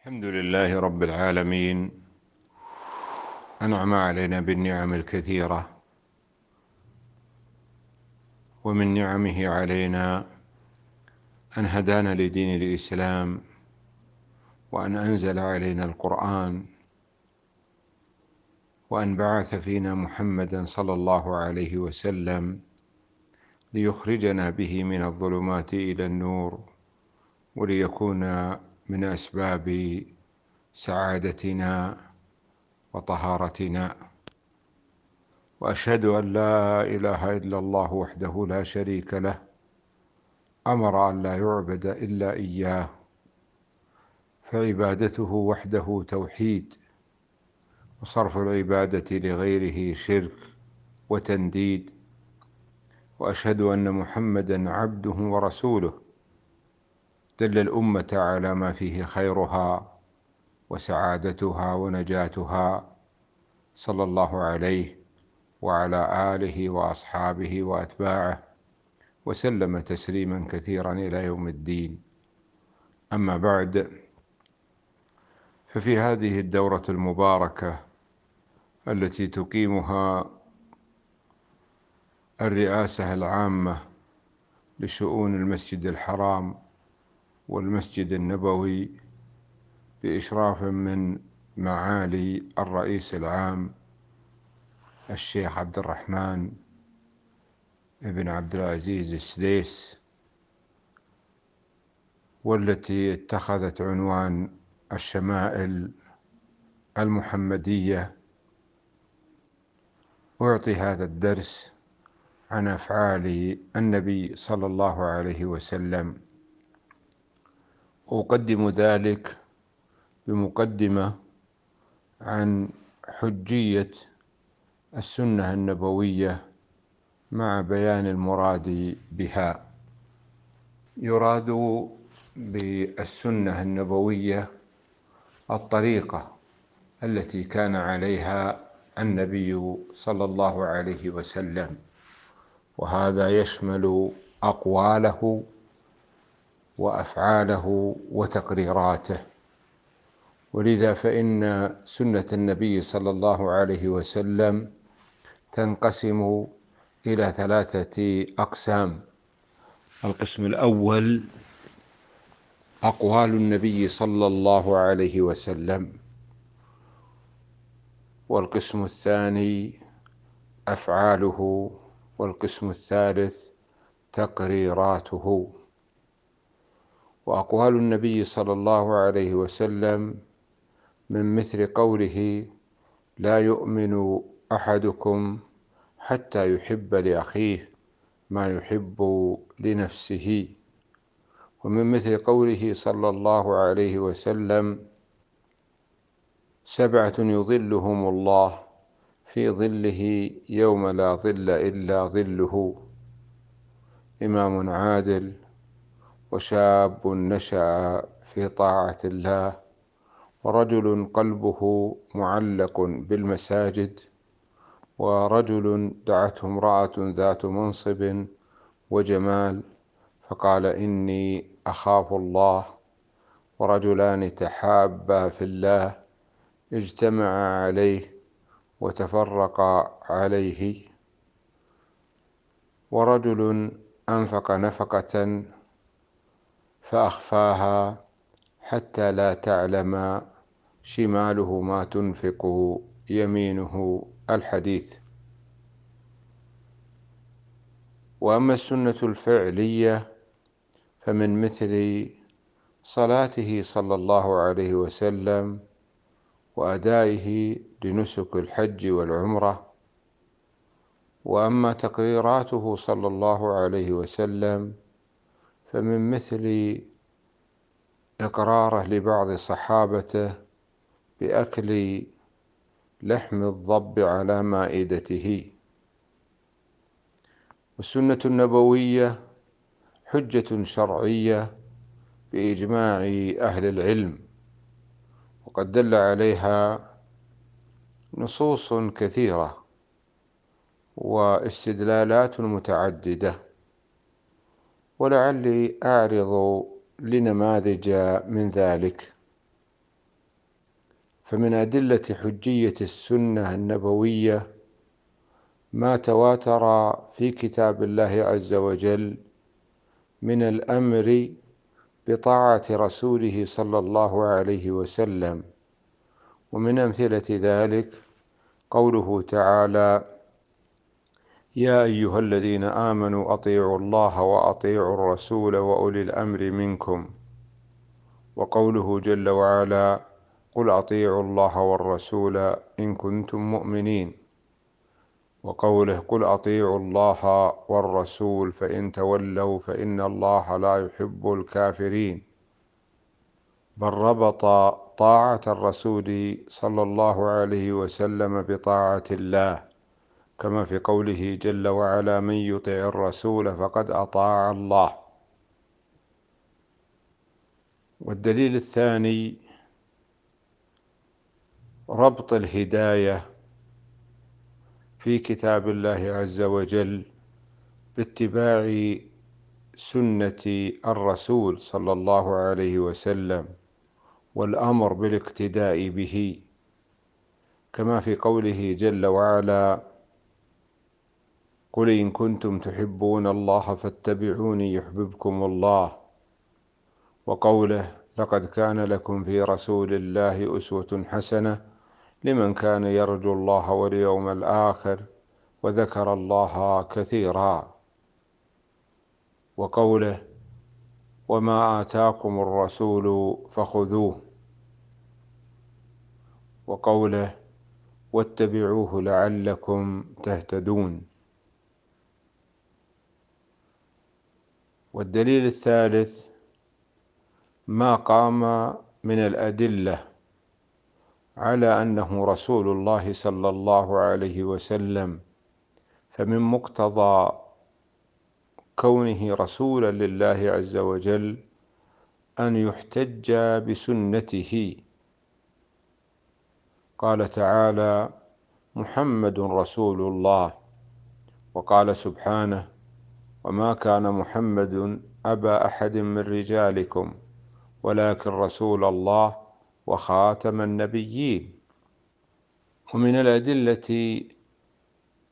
الحمد لله رب العالمين أنعم علينا بالنعم الكثيرة ومن نعمه علينا أن هدانا لدين الإسلام وأن أنزل علينا القرآن وأن بعث فينا محمدا صلى الله عليه وسلم ليخرجنا به من الظلمات إلى النور وليكون من اسباب سعادتنا وطهارتنا واشهد ان لا اله الا الله وحده لا شريك له امر ان لا يعبد الا اياه فعبادته وحده توحيد وصرف العباده لغيره شرك وتنديد واشهد ان محمدا عبده ورسوله دل الأمة على ما فيه خيرها وسعادتها ونجاتها صلى الله عليه وعلى آله وأصحابه وأتباعه وسلم تسليما كثيرا إلى يوم الدين أما بعد ففي هذه الدورة المباركة التي تقيمها الرئاسة العامة لشؤون المسجد الحرام والمسجد النبوي بإشراف من معالي الرئيس العام الشيخ عبد الرحمن بن عبد العزيز السديس والتي اتخذت عنوان الشمائل المحمدية أعطي هذا الدرس عن أفعال النبي صلى الله عليه وسلم أقدم ذلك بمقدمة عن حجية السنة النبوية مع بيان المراد بها يراد بالسنة النبوية الطريقة التي كان عليها النبي صلى الله عليه وسلم وهذا يشمل أقواله وافعاله وتقريراته ولذا فان سنه النبي صلى الله عليه وسلم تنقسم الى ثلاثه اقسام القسم الاول اقوال النبي صلى الله عليه وسلم والقسم الثاني افعاله والقسم الثالث تقريراته وأقوال النبي صلى الله عليه وسلم من مثل قوله لا يؤمن أحدكم حتى يحب لأخيه ما يحب لنفسه ومن مثل قوله صلى الله عليه وسلم سبعة يظلهم الله في ظله يوم لا ظل إلا ظله إمام عادل وشاب نشا في طاعه الله ورجل قلبه معلق بالمساجد ورجل دعته امراه ذات منصب وجمال فقال اني اخاف الله ورجلان تحابا في الله اجتمعا عليه وتفرقا عليه ورجل انفق نفقه فأخفاها حتى لا تعلم شماله ما تنفق يمينه الحديث واما السنه الفعليه فمن مثل صلاته صلى الله عليه وسلم وادائه لنسك الحج والعمره واما تقريراته صلى الله عليه وسلم فمن مثل إقراره لبعض صحابته بأكل لحم الضب على مائدته والسنة النبوية حجة شرعية بإجماع أهل العلم وقد دل عليها نصوص كثيرة واستدلالات متعدده ولعلي أعرض لنماذج من ذلك فمن أدلة حجية السنة النبوية ما تواتر في كتاب الله عز وجل من الأمر بطاعة رسوله صلى الله عليه وسلم ومن أمثلة ذلك قوله تعالى يا ايها الذين امنوا اطيعوا الله واطيعوا الرسول واولي الامر منكم وقوله جل وعلا قل اطيعوا الله والرسول ان كنتم مؤمنين وقوله قل اطيعوا الله والرسول فان تولوا فان الله لا يحب الكافرين بل ربط طاعه الرسول صلى الله عليه وسلم بطاعه الله كما في قوله جل وعلا من يطع الرسول فقد أطاع الله والدليل الثاني ربط الهداية في كتاب الله عز وجل باتباع سنة الرسول صلى الله عليه وسلم والأمر بالاقتداء به كما في قوله جل وعلا قل إن كنتم تحبون الله فاتبعوني يحببكم الله وقوله لقد كان لكم في رسول الله أسوة حسنة لمن كان يرجو الله واليوم الآخر وذكر الله كثيرا وقوله وما آتاكم الرسول فخذوه وقوله واتبعوه لعلكم تهتدون والدليل الثالث ما قام من الأدلة على أنه رسول الله صلى الله عليه وسلم فمن مقتضى كونه رسولا لله عز وجل أن يحتج بسنته قال تعالى محمد رسول الله وقال سبحانه وما كان محمد أبا أحد من رجالكم ولكن رسول الله وخاتم النبيين ومن الأدلة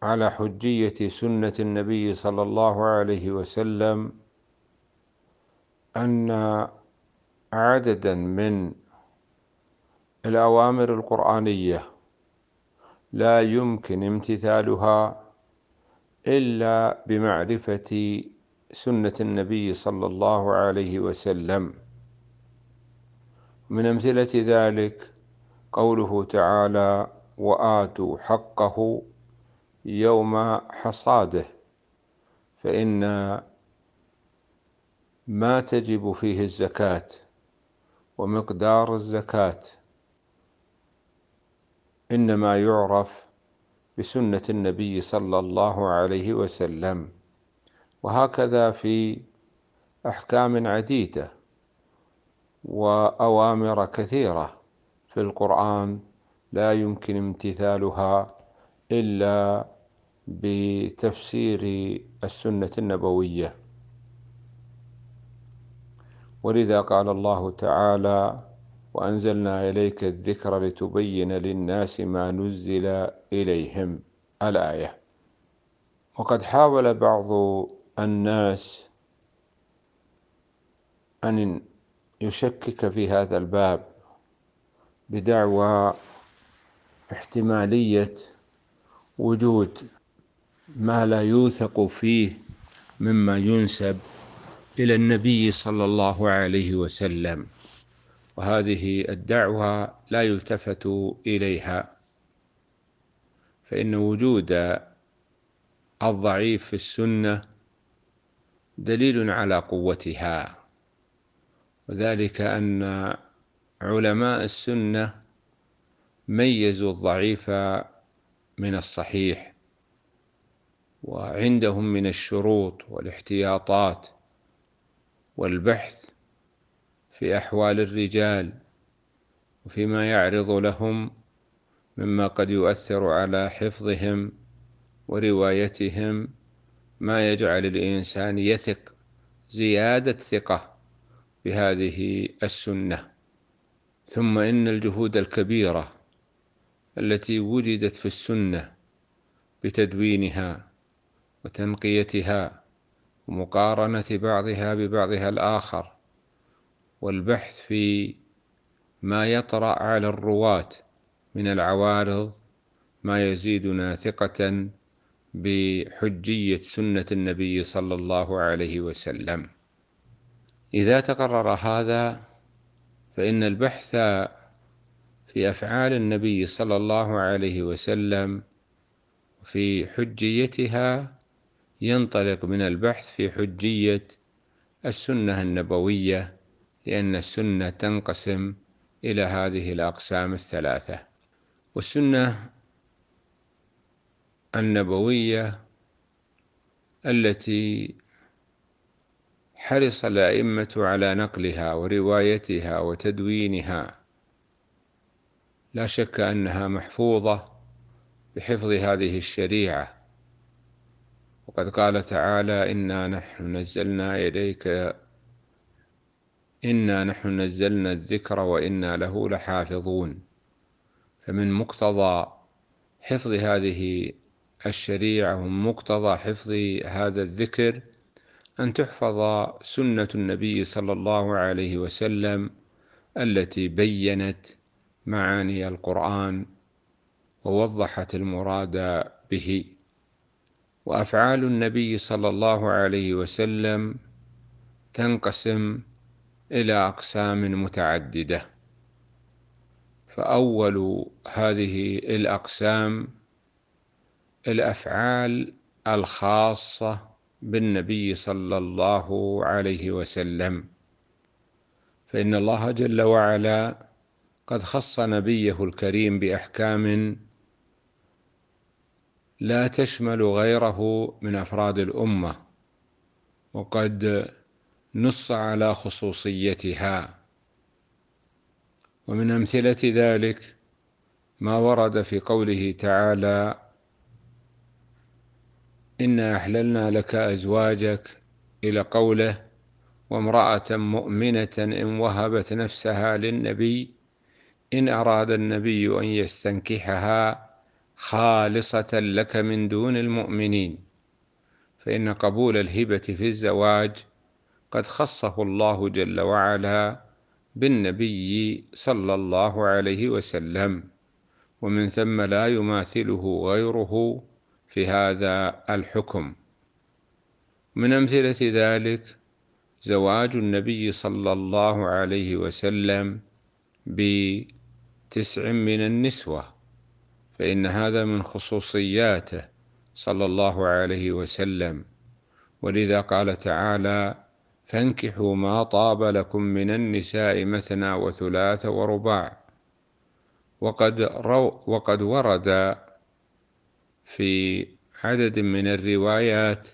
على حجية سنة النبي صلى الله عليه وسلم أن عددا من الأوامر القرآنية لا يمكن امتثالها إلا بمعرفة سنة النبي صلى الله عليه وسلم من أمثلة ذلك قوله تعالى وآتوا حقه يوم حصاده فإن ما تجب فيه الزكاة ومقدار الزكاة إنما يعرف بسنة النبي صلى الله عليه وسلم وهكذا في أحكام عديدة وأوامر كثيرة في القرآن لا يمكن امتثالها إلا بتفسير السنة النبوية ولذا قال الله تعالى وأنزلنا إليك الذكر لتبين للناس ما نزل إليهم الآية وقد حاول بعض الناس أن يشكك في هذا الباب بدعوى احتمالية وجود ما لا يوثق فيه مما ينسب إلى النبي صلى الله عليه وسلم وهذه الدعوة لا يلتفت إليها فإن وجود الضعيف في السنة دليل على قوتها وذلك أن علماء السنة ميزوا الضعيف من الصحيح وعندهم من الشروط والاحتياطات والبحث في أحوال الرجال وفيما يعرض لهم مما قد يؤثر على حفظهم وروايتهم ما يجعل الإنسان يثق زيادة ثقة بهذه السنة ثم إن الجهود الكبيرة التي وجدت في السنة بتدوينها وتنقيتها ومقارنة بعضها ببعضها الآخر والبحث في ما يطرأ على الرواة من العوارض ما يزيدنا ثقة بحجية سنة النبي صلى الله عليه وسلم إذا تقرر هذا فإن البحث في أفعال النبي صلى الله عليه وسلم في حجيتها ينطلق من البحث في حجية السنة النبوية لأن السنة تنقسم إلى هذه الأقسام الثلاثة والسنة النبوية التي حرص الأئمة على نقلها وروايتها وتدوينها لا شك أنها محفوظة بحفظ هذه الشريعة وقد قال تعالى إنا نحن نزلنا إليك إنا نحن نزلنا الذكر وإنا له لحافظون فمن مقتضى حفظ هذه الشريعة ومقتضى حفظ هذا الذكر أن تحفظ سنة النبي صلى الله عليه وسلم التي بينت معاني القرآن ووضحت المراد به وأفعال النبي صلى الله عليه وسلم تنقسم إلى أقسام متعددة فأول هذه الأقسام الأفعال الخاصة بالنبي صلى الله عليه وسلم فإن الله جل وعلا قد خص نبيه الكريم بأحكام لا تشمل غيره من أفراد الأمة وقد نص على خصوصيتها ومن أمثلة ذلك ما ورد في قوله تعالى إنا أحللنا لك أزواجك إلى قوله وامرأة مؤمنة إن وهبت نفسها للنبي إن أراد النبي أن يستنكحها خالصة لك من دون المؤمنين فإن قبول الهبة في الزواج قد خصه الله جل وعلا بالنبي صلى الله عليه وسلم ومن ثم لا يماثله غيره في هذا الحكم من أمثلة ذلك زواج النبي صلى الله عليه وسلم بتسع من النسوة فإن هذا من خصوصياته صلى الله عليه وسلم ولذا قال تعالى فانكحوا ما طاب لكم من النساء مثنى وثلاث ورباع وقد, رو وقد ورد في عدد من الروايات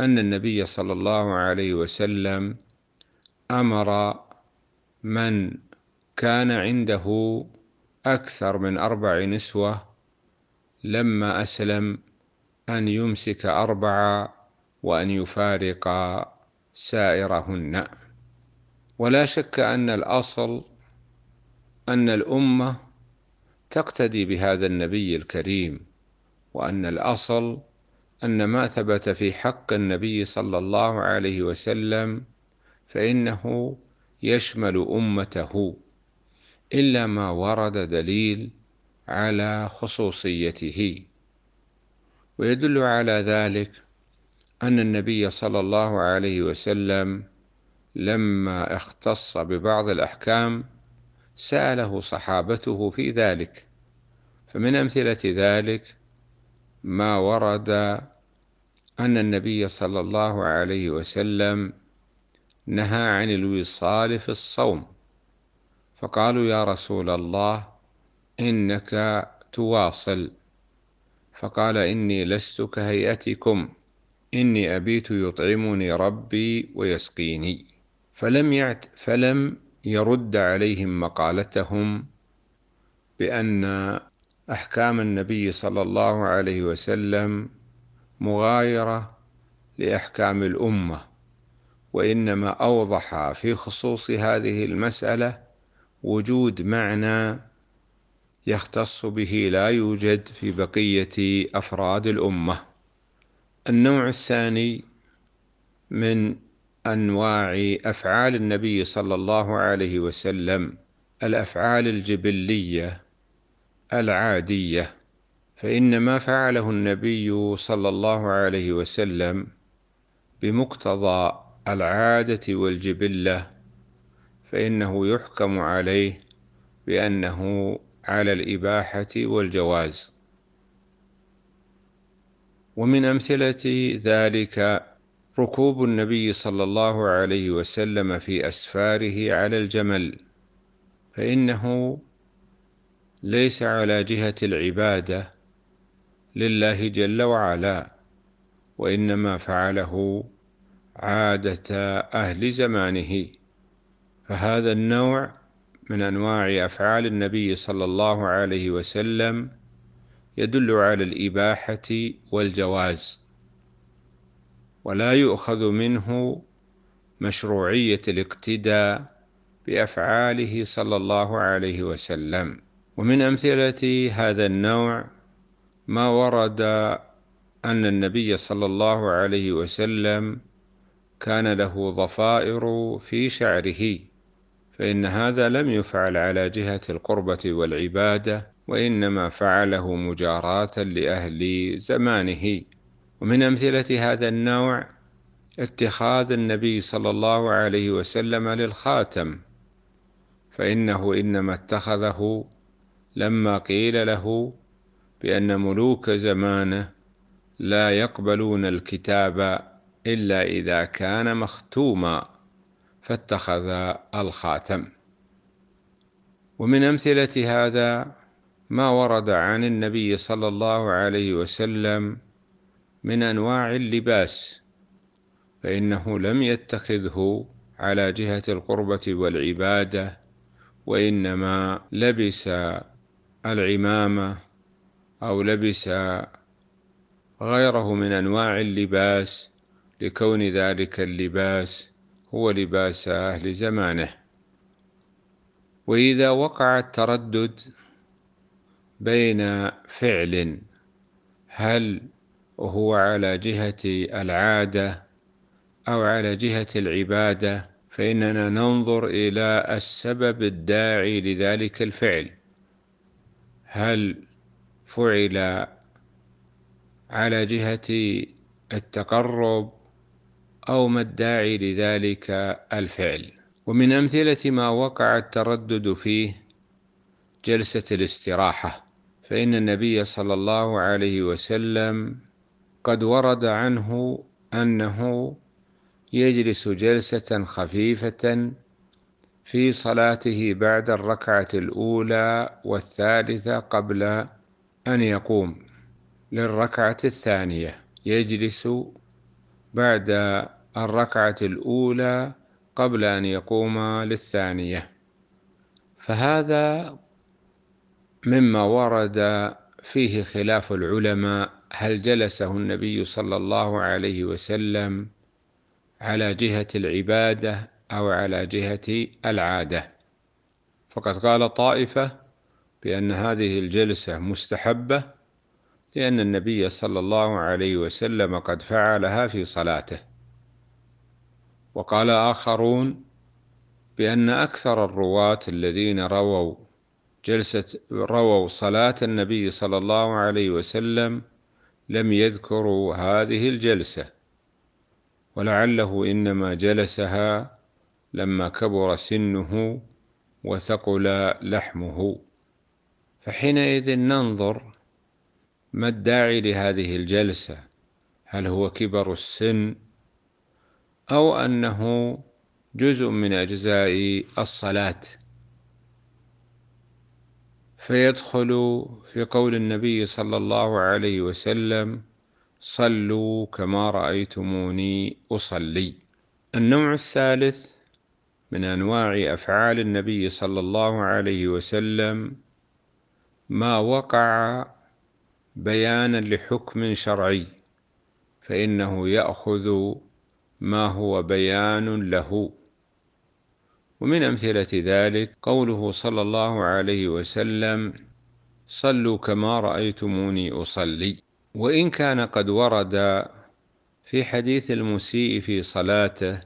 أن النبي صلى الله عليه وسلم أمر من كان عنده أكثر من أربع نسوة لما أسلم أن يمسك أربعة وأن يفارق سائرهن ولا شك أن الأصل أن الأمة تقتدي بهذا النبي الكريم وأن الأصل أن ما ثبت في حق النبي صلى الله عليه وسلم فإنه يشمل أمته إلا ما ورد دليل على خصوصيته ويدل على ذلك أن النبي صلى الله عليه وسلم لما اختص ببعض الأحكام سأله صحابته في ذلك فمن أمثلة ذلك ما ورد أن النبي صلى الله عليه وسلم نهى عن الوصال في الصوم فقالوا يا رسول الله إنك تواصل فقال إني لست كهيئتكم إني أبيت يطعمني ربي ويسقيني فلم, يعت فلم يرد عليهم مقالتهم بأن أحكام النبي صلى الله عليه وسلم مغايرة لأحكام الأمة وإنما أوضح في خصوص هذه المسألة وجود معنى يختص به لا يوجد في بقية أفراد الأمة النوع الثاني من انواع افعال النبي صلى الله عليه وسلم الافعال الجبليه العاديه فان ما فعله النبي صلى الله عليه وسلم بمقتضى العاده والجبله فانه يحكم عليه بانه على الاباحه والجواز ومن أمثلة ذلك ركوب النبي صلى الله عليه وسلم في أسفاره على الجمل فإنه ليس على جهة العبادة لله جل وعلا وإنما فعله عادة أهل زمانه فهذا النوع من أنواع أفعال النبي صلى الله عليه وسلم يدل على الإباحة والجواز ولا يؤخذ منه مشروعية الاقتداء بأفعاله صلى الله عليه وسلم ومن أمثلة هذا النوع ما ورد أن النبي صلى الله عليه وسلم كان له ضفائر في شعره فإن هذا لم يفعل على جهة القربة والعبادة وإنما فعله مجاراة لأهل زمانه ومن أمثلة هذا النوع اتخاذ النبي صلى الله عليه وسلم للخاتم فإنه إنما اتخذه لما قيل له بأن ملوك زمانه لا يقبلون الكتاب إلا إذا كان مختوما فاتخذ الخاتم ومن أمثلة هذا ما ورد عن النبي صلى الله عليه وسلم من أنواع اللباس فإنه لم يتخذه على جهة القربة والعبادة وإنما لبس العمامة أو لبس غيره من أنواع اللباس لكون ذلك اللباس هو لباس أهل زمانه وإذا وقع التردد بين فعل هل هو على جهة العادة أو على جهة العبادة فإننا ننظر إلى السبب الداعي لذلك الفعل هل فعل على جهة التقرب أو ما الداعي لذلك الفعل ومن أمثلة ما وقع التردد فيه جلسة الاستراحة فإن النبي صلى الله عليه وسلم قد ورد عنه أنه يجلس جلسة خفيفة في صلاته بعد الركعة الأولى والثالثة قبل أن يقوم للركعة الثانية يجلس بعد الركعة الأولى قبل أن يقوم للثانية فهذا مما ورد فيه خلاف العلماء هل جلسه النبي صلى الله عليه وسلم على جهة العبادة أو على جهة العادة فقد قال طائفة بأن هذه الجلسة مستحبة لأن النبي صلى الله عليه وسلم قد فعلها في صلاته وقال آخرون بأن أكثر الرواة الذين رووا جلسة رووا صلاة النبي صلى الله عليه وسلم لم يذكروا هذه الجلسة ولعله إنما جلسها لما كبر سنه وثقل لحمه فحينئذ ننظر ما الداعي لهذه الجلسة هل هو كبر السن أو أنه جزء من أجزاء الصلاة فيدخل في قول النبي صلى الله عليه وسلم صلوا كما رأيتموني أصلي النوع الثالث من أنواع أفعال النبي صلى الله عليه وسلم ما وقع بيانا لحكم شرعي فإنه يأخذ ما هو بيان له ومن أمثلة ذلك قوله صلى الله عليه وسلم صلوا كما رأيتموني أصلي وإن كان قد ورد في حديث المسيء في صلاته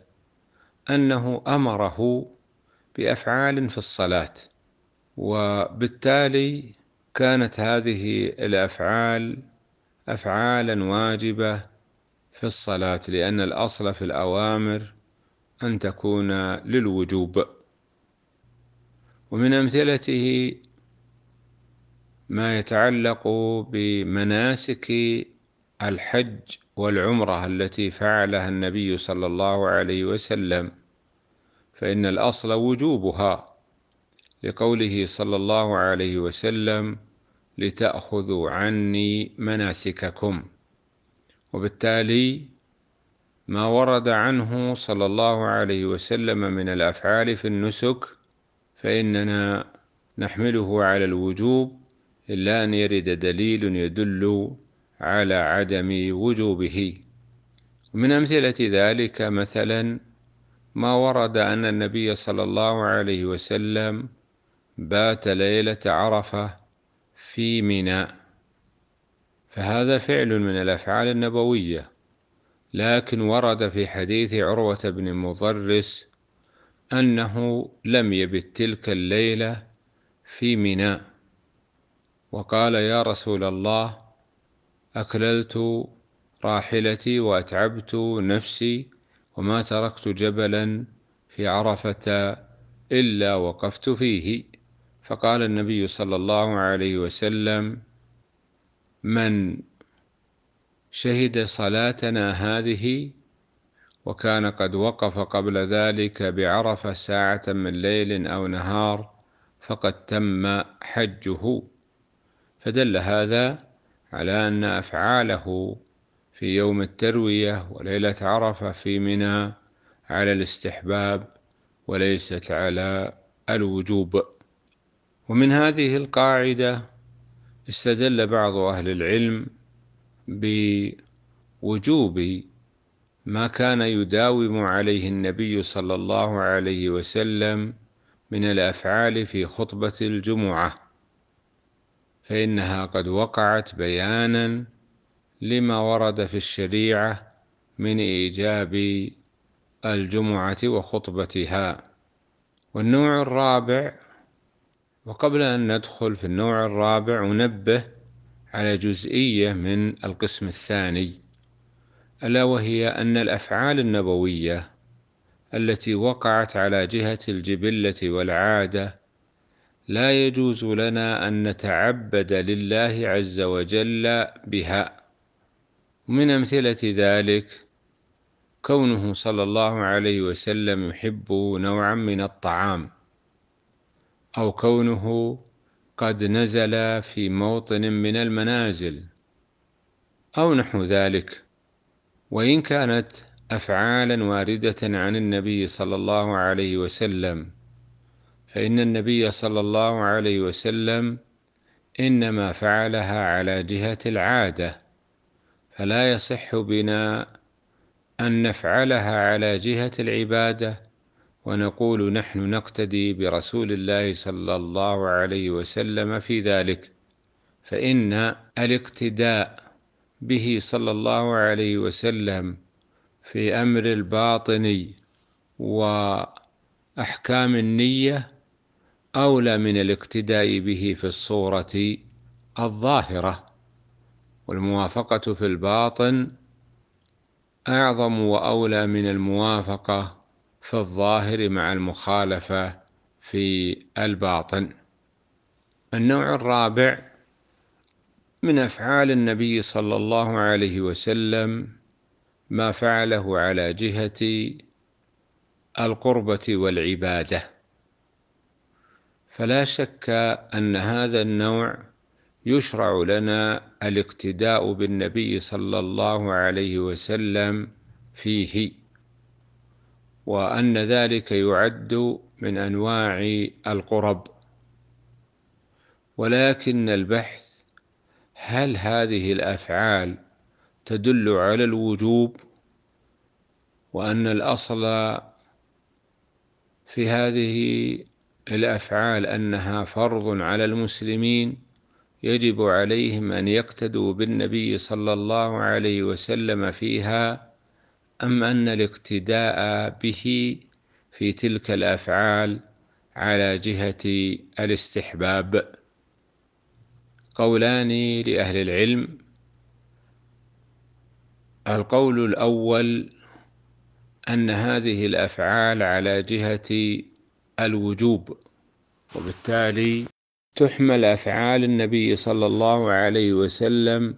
أنه أمره بأفعال في الصلاة وبالتالي كانت هذه الأفعال أفعالا واجبة في الصلاة لأن الأصل في الأوامر أن تكون للوجوب ومن أمثلته ما يتعلق بمناسك الحج والعمرة التي فعلها النبي صلى الله عليه وسلم فإن الأصل وجوبها لقوله صلى الله عليه وسلم لتأخذوا عني مناسككم وبالتالي ما ورد عنه صلى الله عليه وسلم من الأفعال في النسك فإننا نحمله على الوجوب إلا أن يرد دليل يدل على عدم وجوبه من أمثلة ذلك مثلا ما ورد أن النبي صلى الله عليه وسلم بات ليلة عرفة في منى فهذا فعل من الأفعال النبوية لكن ورد في حديث عروة بن مضرس أنه لم يبت تلك الليلة في ميناء وقال يا رسول الله أكللت راحلتي وأتعبت نفسي وما تركت جبلا في عرفة إلا وقفت فيه فقال النبي صلى الله عليه وسلم من شهد صلاتنا هذه وكان قد وقف قبل ذلك بعرفة ساعة من ليل أو نهار فقد تم حجه فدل هذا على أن أفعاله في يوم التروية وليلة عرفة في منى على الاستحباب وليست على الوجوب ومن هذه القاعدة استدل بعض أهل العلم بوجوب ما كان يداوم عليه النبي صلى الله عليه وسلم من الأفعال في خطبة الجمعة فإنها قد وقعت بيانا لما ورد في الشريعة من إيجاب الجمعة وخطبتها والنوع الرابع وقبل أن ندخل في النوع الرابع أنبه على جزئية من القسم الثاني ألا وهي أن الأفعال النبوية التي وقعت على جهة الجبلة والعادة لا يجوز لنا أن نتعبد لله عز وجل بها من أمثلة ذلك كونه صلى الله عليه وسلم يحب نوعا من الطعام أو كونه قد نزل في موطن من المنازل أو نحو ذلك وإن كانت أفعالا واردة عن النبي صلى الله عليه وسلم فإن النبي صلى الله عليه وسلم إنما فعلها على جهة العادة فلا يصح بنا أن نفعلها على جهة العبادة ونقول نحن نقتدي برسول الله صلى الله عليه وسلم في ذلك فإن الاقتداء به صلى الله عليه وسلم في أمر الباطني وأحكام النية أولى من الاقتداء به في الصورة الظاهرة والموافقة في الباطن أعظم وأولى من الموافقة في الظاهر مع المخالفة في الباطن النوع الرابع من أفعال النبي صلى الله عليه وسلم ما فعله على جهة القربة والعبادة فلا شك أن هذا النوع يشرع لنا الاقتداء بالنبي صلى الله عليه وسلم فيه وأن ذلك يعد من أنواع القرب ولكن البحث هل هذه الأفعال تدل على الوجوب وأن الأصل في هذه الأفعال أنها فرض على المسلمين يجب عليهم أن يقتدوا بالنبي صلى الله عليه وسلم فيها أم أن الاقتداء به في تلك الأفعال على جهة الاستحباب قولان لأهل العلم القول الأول أن هذه الأفعال على جهة الوجوب وبالتالي تحمل أفعال النبي صلى الله عليه وسلم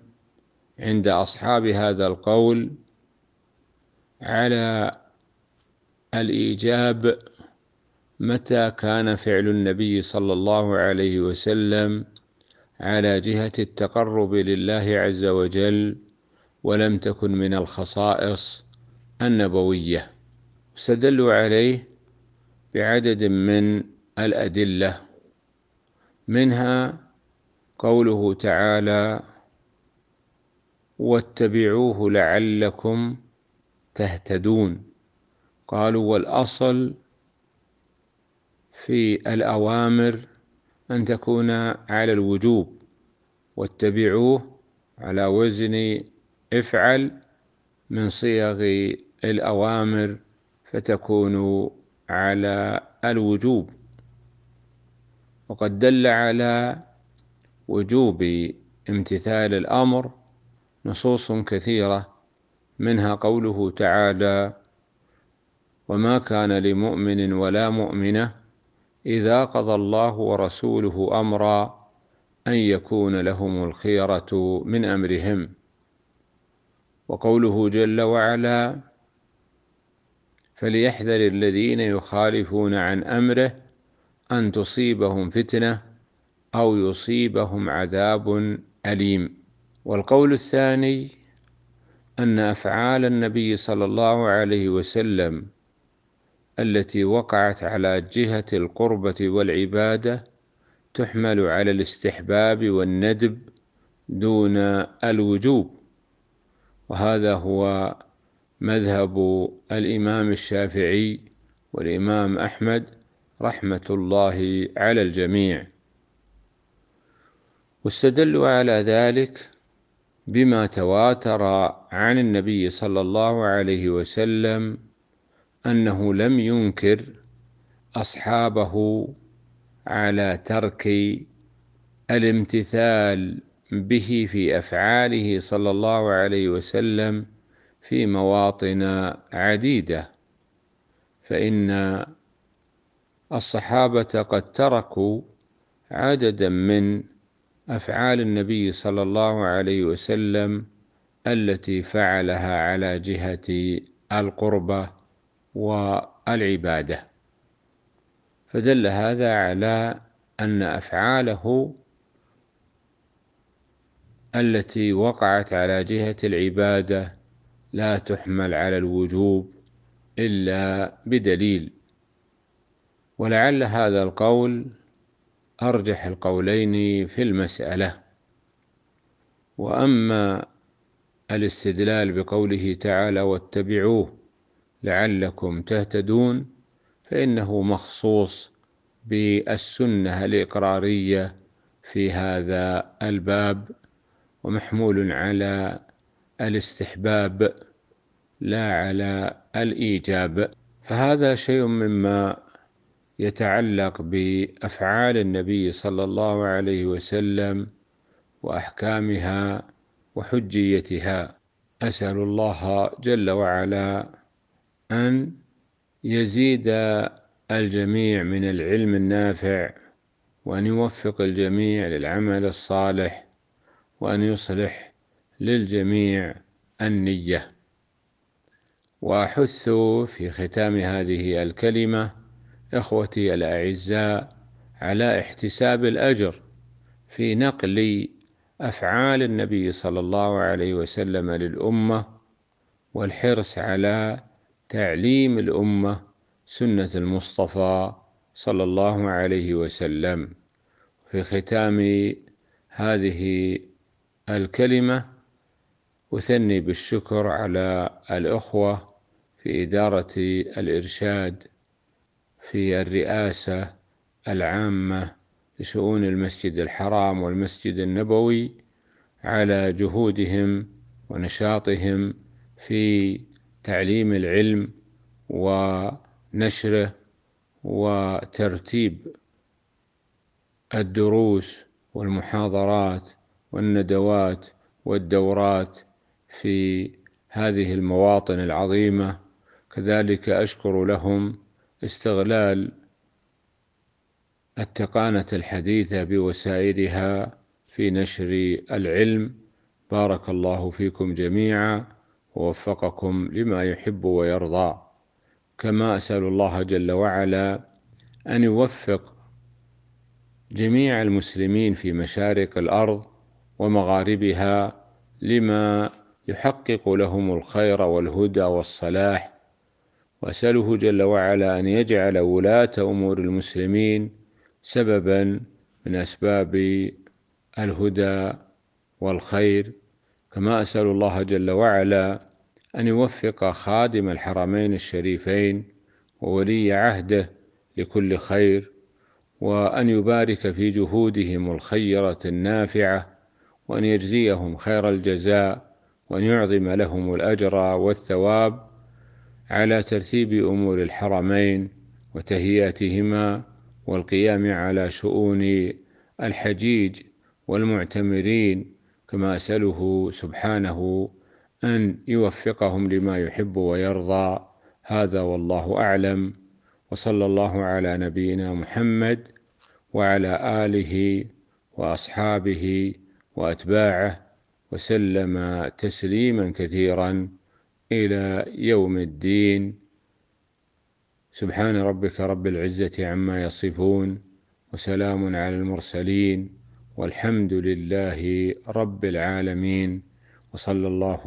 عند أصحاب هذا القول على الإيجاب متى كان فعل النبي صلى الله عليه وسلم على جهة التقرب لله عز وجل ولم تكن من الخصائص النبوية استدلوا عليه بعدد من الأدلة منها قوله تعالى واتبعوه لعلكم تهتدون قالوا والأصل في الأوامر أن تكون على الوجوب واتبعوه على وزن افعل من صيغ الأوامر فتكون على الوجوب وقد دل على وجوب امتثال الأمر نصوص كثيرة منها قوله تعالى وما كان لمؤمن ولا مؤمنه اذا قضى الله ورسوله امرا ان يكون لهم الخيره من امرهم وقوله جل وعلا فليحذر الذين يخالفون عن امره ان تصيبهم فتنه او يصيبهم عذاب اليم والقول الثاني أن أفعال النبي صلى الله عليه وسلم التي وقعت على جهة القربة والعبادة تحمل على الاستحباب والندب دون الوجوب وهذا هو مذهب الإمام الشافعي والإمام أحمد رحمة الله على الجميع واستدلوا على ذلك بما تواتر عن النبي صلى الله عليه وسلم أنه لم ينكر أصحابه على ترك الامتثال به في أفعاله صلى الله عليه وسلم في مواطن عديدة فإن الصحابة قد تركوا عددا من أفعال النبي صلى الله عليه وسلم التي فعلها على جهة القربة والعبادة فدل هذا على أن أفعاله التي وقعت على جهة العبادة لا تحمل على الوجوب إلا بدليل ولعل هذا القول أرجح القولين في المسألة وأما الاستدلال بقوله تعالى واتبعوه لعلكم تهتدون فإنه مخصوص بالسنة الإقرارية في هذا الباب ومحمول على الاستحباب لا على الإيجاب فهذا شيء مما يتعلق بافعال النبي صلى الله عليه وسلم واحكامها وحجيتها اسال الله جل وعلا ان يزيد الجميع من العلم النافع وان يوفق الجميع للعمل الصالح وان يصلح للجميع النيه واحث في ختام هذه الكلمه إخوتي الأعزاء على احتساب الأجر في نقل أفعال النبي صلى الله عليه وسلم للأمة والحرص على تعليم الأمة سنة المصطفى صلى الله عليه وسلم في ختام هذه الكلمة أثني بالشكر على الأخوة في إدارة الإرشاد في الرئاسة العامة لشؤون المسجد الحرام والمسجد النبوي على جهودهم ونشاطهم في تعليم العلم ونشره وترتيب الدروس والمحاضرات والندوات والدورات في هذه المواطن العظيمه كذلك اشكر لهم استغلال التقانة الحديثة بوسائلها في نشر العلم بارك الله فيكم جميعا ووفقكم لما يحب ويرضى كما أسأل الله جل وعلا أن يوفق جميع المسلمين في مشارق الأرض ومغاربها لما يحقق لهم الخير والهدى والصلاح وأسأله جل وعلا أن يجعل ولاة أمور المسلمين سببا من أسباب الهدى والخير كما أسأل الله جل وعلا أن يوفق خادم الحرمين الشريفين وولي عهده لكل خير وأن يبارك في جهودهم الخيرة النافعة وأن يجزيهم خير الجزاء وأن يعظم لهم الأجر والثواب على ترتيب أمور الحرمين وتهياتهما والقيام على شؤون الحجيج والمعتمرين كما أسأله سبحانه أن يوفقهم لما يحب ويرضى هذا والله أعلم وصلى الله على نبينا محمد وعلى آله وأصحابه وأتباعه وسلم تسليما كثيرا إلى يوم الدين سبحان ربك رب العزة عما يصفون وسلام على المرسلين والحمد لله رب العالمين وصلى الله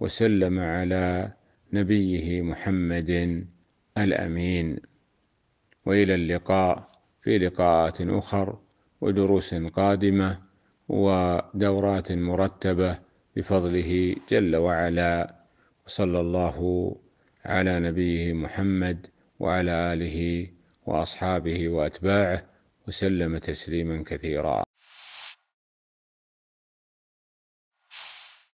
وسلم على نبيه محمد الأمين وإلى اللقاء في لقاءات أخر ودروس قادمة ودورات مرتبة بفضله جل وعلا وصلى الله على نبيه محمد وعلى آله وأصحابه وأتباعه وسلم تسليما كثيرا